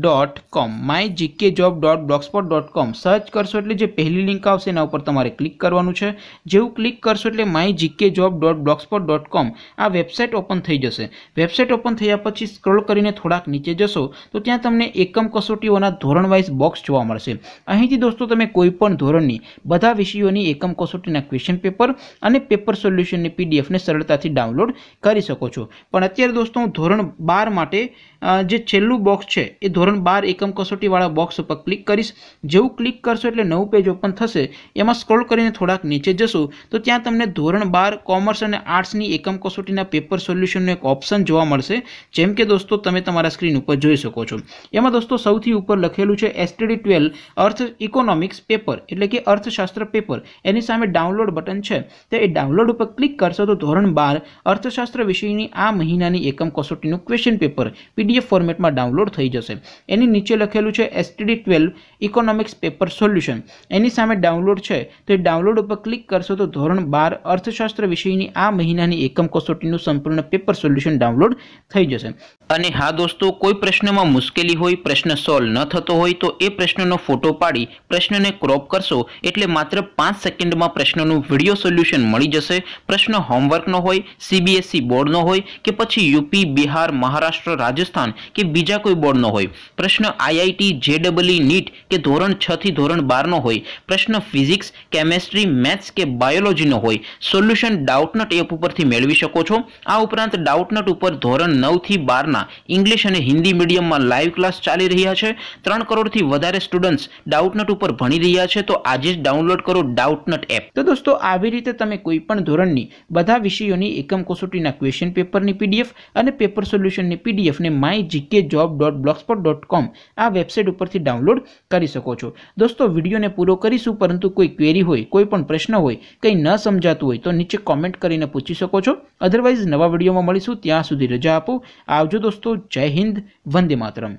dot com my GK job dot blogspot dot com search કરશો એટલે જે પહેલી લિંક આવશે એના ઉપર તમારે ક્લિક કરવાનું છે જેવું ક્લિક કરશો એટલે my GK job dot blogspot dot com આ વેબસાઇટ ઓપન થઈ જશે વેબસાઇટ ઓપન થયા પછી સ્ક્રોલ કરીને થોડાક નીચે જશો તો ત્યાં તમને એકમ કસોટીઓના ધોરણ વાઇઝ બોક્સ જોવા મળશે અહીંથી દોસ્તો તમે કોઈપણ ધોરણની બધા વિષયોની એકમ કસોટીના ક્વેશ્ચન પેપર અને પેપર સોલ્યુશનની પીડીએફને સરળતાથી ડાઉનલોડ કરી શકો છો પણ અત્યારે દોસ્તો હું ધોરણ બાર માટે જે છેલ્લું બોક્સ છે એ ધોરણ બાર એકમ કસોટીવાળા બોક્સ ઉપર ક્લિક કરીશ જેવું ક્લિક કરશો એટલે નવું પેજ ઓપન થશે એમાં સ્ક્રોલ કરીને થોડાક નીચે જશો તો ત્યાં તમને ધોરણ બાર કોમર્સ અને આર્ટ્સની એકમ કસોટીના પેપર સોલ્યુશનનો એક ઓપ્શન જોવા મળશે જેમ કે દોસ્તો તમે તમારા સ્ક્રીન ઉપર જોઈ શકો છો એમાં દોસ્તો સૌથી ઉપર લખેલું છે એસટીડી ટ્વેલ્વ અર્થ ઇકોનોમિક્સ પેપર એટલે કે અર્થશાસ્ત્ર પેપર એની સામે ડાઉનલોડ બટન છે તો એ ડાઉનલોડ ઉપર ક્લિક કરશો તો ધોરણ બાર અર્થશાસ્ત્ર વિષયની આ મહિનાની એકમ કસોટીનું ક્વેશ્ચન પેપર પીડીએફ ફોર્મેટમાં ડાઉનલોડ થઈ જશે એની નીચે લખેલું છે STD twelve economics paper solution એની સામે ડાઉનલોડ છે તો એ ડાઉનલોડ ઉપર ક્લિક કરશો તો ધોરણ બાર અર્થશાસ્ત્ર વિષયની આ મહિનાની એકમ કસોટીનું સંપૂર્ણ પેપર સોલ્યુશન ડાઉનલોડ થઈ જશે અને હા દોસ્તો કોઈ પ્રશ્નમાં મુશ્કેલી હોય પ્રશ્ન સોલ્વ ન થતો હોય તો એ પ્રશ્નનો ફોટો પાડી પ્રશ્નને ક્રોપ કરશો એટલે માત્ર પાંચ સેકન્ડમાં પ્રશ્નનું વિડીયો સોલ્યુશન મળી જશે પ્રશ્ન હોમવર્કનો હોય સીબીએસઈ બોર્ડનો e હોય કે પછી યુપી બિહાર મહારાષ્ટ્ર રાજસ્થાન કે બીજા કોઈ બોર્ડનો હોય પ્રશ્ન આઈઆઈટી જેડબલઈ નીટ કે ધોરણ છ થી ધોરણ બારનો હોય પ્રશ્ન ફિઝિક્સ કેમેસ્ટ્રી મેથ્સ કે બાયોલોજીનો હોય સોલ્યુશન ડાઉટનટ એપ ઉપરથી મેળવી શકો છો આ ઉપરાંત ડાઉટનટ ઉપર ધોરણ નવથી બારના ઇંગ્લિશ અને હિન્દી મીડિયમમાં લાઈવ ક્લાસ ચાલી રહ્યા છે ત્રણ કરોડથી વધારે સ્ટુડન્ટ્સ ડાઉટનટ ઉપર ભણી રહ્યા છે તો આજે જ ડાઉનલોડ કરો ડાઉટનટ એપ તો દોસ્તો આવી રીતે તમે કોઈપણ ધોરણની બધા વિષયોની એકમ કસોટીના ક્વેશ્ચન પેપરની પીડીએફ અને પેપર સોલ્યુશનની પીડીએફને my GK job dot blogspot dot com આ વેબસાઇટ ઉપરથી ડાઉનલોડ કરી શકો છો દોસ્તો વિડીયોને પૂરો કરીશું પરંતુ કોઈ ક્વેરી હોય કોઈ પણ પ્રશ્ન હોય કંઈ ન સમજાતું હોય તો નીચે કોમેન્ટ કરીને પૂછી શકો છો અધરવાઇઝ નવા વિડીયોમાં મળીશું ત્યાં સુધી રજા આપો આવજો દોસ્તો જય હિન્દ વંદે માતરમ